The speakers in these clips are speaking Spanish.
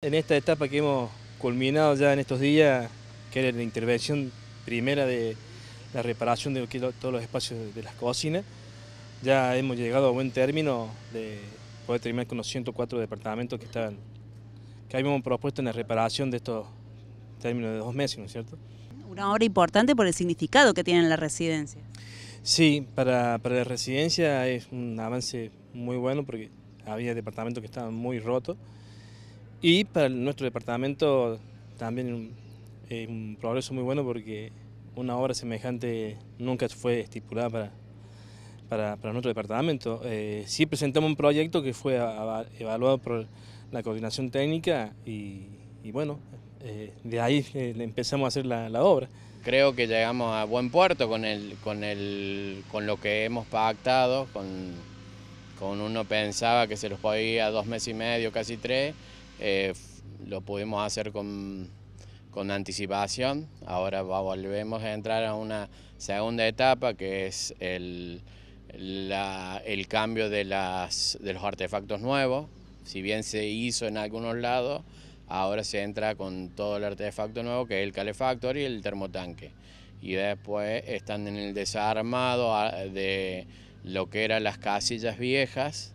En esta etapa que hemos culminado ya en estos días, que era la intervención primera de la reparación de todos los espacios de las cocinas, ya hemos llegado a buen término de poder terminar con los 104 departamentos que estaban, que habíamos propuesto en la reparación de estos términos de dos meses, ¿no es cierto? Una obra importante por el significado que tiene la residencia. Sí, para, para la residencia es un avance muy bueno porque había departamentos que estaban muy rotos, y para nuestro departamento también un, un progreso muy bueno porque una obra semejante nunca fue estipulada para, nuestro departamento. Eh, sí presentamos un proyecto que fue evaluado por la coordinación técnica y, bueno, eh, de ahí eh, empezamos a hacer la, obra. Creo que llegamos a buen puerto con, lo que hemos pactado, con, con uno pensaba que se los podía dos meses y medio, casi tres, eh, lo pudimos hacer con, con anticipación, ahora volvemos a entrar a una segunda etapa que es el, el cambio de, las, de los artefactos nuevos, si bien se hizo en algunos lados, ahora se entra con todo el artefacto nuevo que es el calefactor y el termotanque. Y después están en el desarmado ah, de lo que eran las casillas viejas,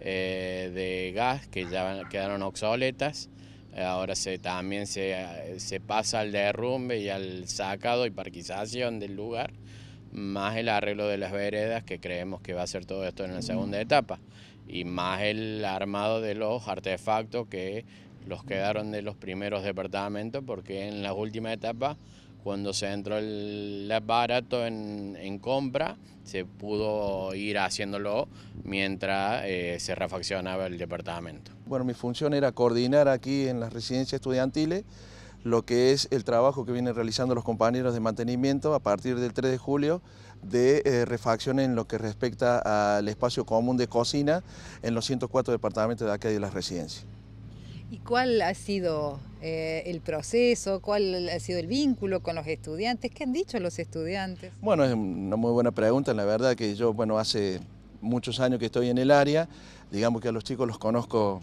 eh, de gas que ya quedaron obsoletas. Eh, ahora se, también se, se pasa al derrumbe y al sacado y parquización del lugar, más el arreglo de las veredas, que creemos que va a ser todo esto en la segunda etapa, y más el armado de los artefactos que los quedaron de los primeros departamentos, porque en la última etapa cuando se entró el barato en, compra, se pudo ir haciéndolo mientras eh, se refaccionaba el departamento. Bueno, mi función era coordinar aquí en las residencias estudiantiles lo que es el trabajo que vienen realizando los compañeros de mantenimiento a partir del 3 de julio de eh, refacción en lo que respecta al espacio común de cocina en los 104 departamentos de acá de las residencias. ¿Y cuál ha sido eh, el proceso? ¿Cuál ha sido el vínculo con los estudiantes? ¿Qué han dicho los estudiantes? Bueno, es una muy buena pregunta. La verdad que yo, bueno, hace muchos años que estoy en el área, digamos que a los chicos los conozco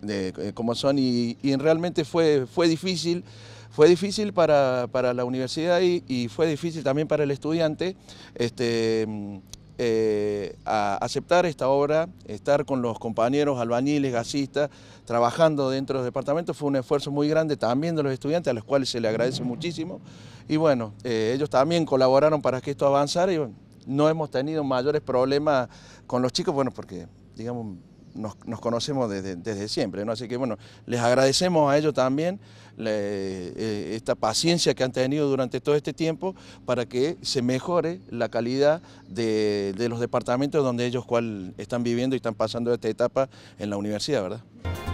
de, eh, como son y, realmente fue, fue difícil. Fue difícil para, la universidad y, fue difícil también para el estudiante este, eh, a aceptar esta obra, estar con los compañeros albañiles, gasistas, trabajando dentro del departamento, fue un esfuerzo muy grande también de los estudiantes, a los cuales se le agradece muchísimo. Y bueno, eh, ellos también colaboraron para que esto avanzara y no hemos tenido mayores problemas con los chicos, bueno, porque digamos, nos, conocemos desde, siempre, ¿no? Así que bueno, les agradecemos a ellos también eh, esta paciencia que han tenido durante todo este tiempo para que se mejore la calidad de, de los departamentos donde ellos cual están viviendo y están pasando esta etapa en la universidad, ¿verdad?